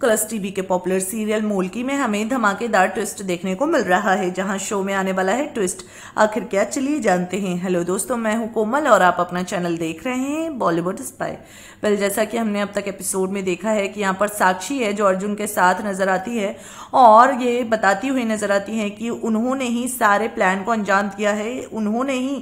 colours TV के popular serial Molkki में हमें धमाकेदार ट्विस्ट देखने को मिल रहा है जहां शो में आने वाला है ट्विस्ट आखिर क्या चलिए जानते हैं हेलो दोस्तों मैं हूं कोमल और आप अपना चैनल देख रहे हैं बॉलीवुड स्पाई वेल जैसा कि हमने अब तक एपिसोड में देखा है कि यहां पर साक्षी है जो अर्जुन के साथ नजर आती है और ये बताती हुई नजर आती है कि उन्होंने ही सारे प्लान को अंजाम दिया है उन्होंने ही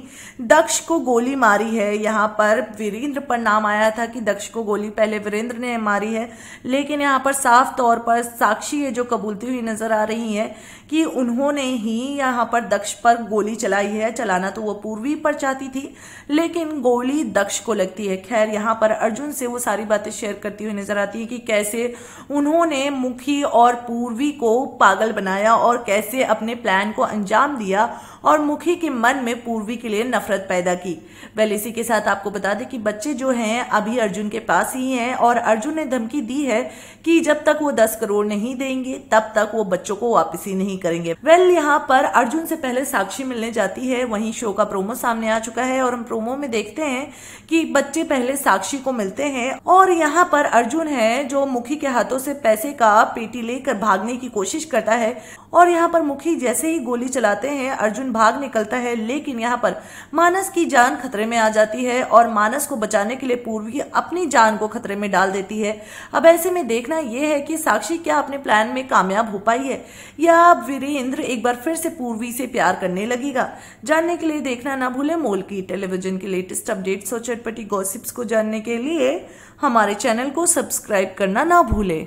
दक्ष को गोली मारी है यहाँ पर वीरेंद्र पर नाम आया था कि दक्ष को गोली पहले वीरेंद्र ने मारी है लेकिन यहाँ पर साफ तौर पर साक्षी ये जो कबूलती हुई नज़र आ रही हैं कि उन्होंने ही यहाँ पर दक्ष पर गोली चलाई है चलाना तो वो पूर्वी पर चाहती थी लेकिन गोली दक्ष को लगती है खैर यहाँ पर अर्जुन से वो सारी बातें शेयर करती हुई नज़र आती है कि कैसे उन्होंने मुखी और पूर्वी को पागल बनाया और कैसे अपने प्लान को अंजाम दिया और मुखी के मन में पूर्वी के लिए नफरत पैदा की वेल इसी के साथ आपको बता दें कि बच्चे जो हैं अभी अर्जुन के पास ही हैं और अर्जुन ने धमकी दी है कि जब जब तक वो दस करोड़ नहीं देंगे तब तक वो बच्चों को वापसी नहीं करेंगे वेल well, यहाँ पर अर्जुन से पहले साक्षी मिलने जाती है वहीं शो का प्रोमो सामने आ चुका है और हम प्रोमो में देखते हैं कि बच्चे पहले साक्षी को मिलते हैं और यहाँ पर अर्जुन है जो मुखी के हाथों से पैसे का पेटी लेकर भागने की कोशिश करता है और यहाँ पर मुखी जैसे ही गोली चलाते हैं अर्जुन भाग निकलता है लेकिन यहाँ पर मानस की जान खतरे में आ जाती है और मानस को बचाने के लिए पूर्वी अपनी जान को खतरे में डाल देती है अब ऐसे में देखना यह है कि साक्षी क्या अपने प्लान में कामयाब हो पाई है या अब वीरेंद्र एक बार फिर से पूर्वी से प्यार करने लगेगा जानने के लिए देखना ना भूले मोल की टेलीविजन के लेटेस्ट अपडेट्स और चटपटी गॉसिप्स को जानने के लिए हमारे चैनल को सब्सक्राइब करना ना भूले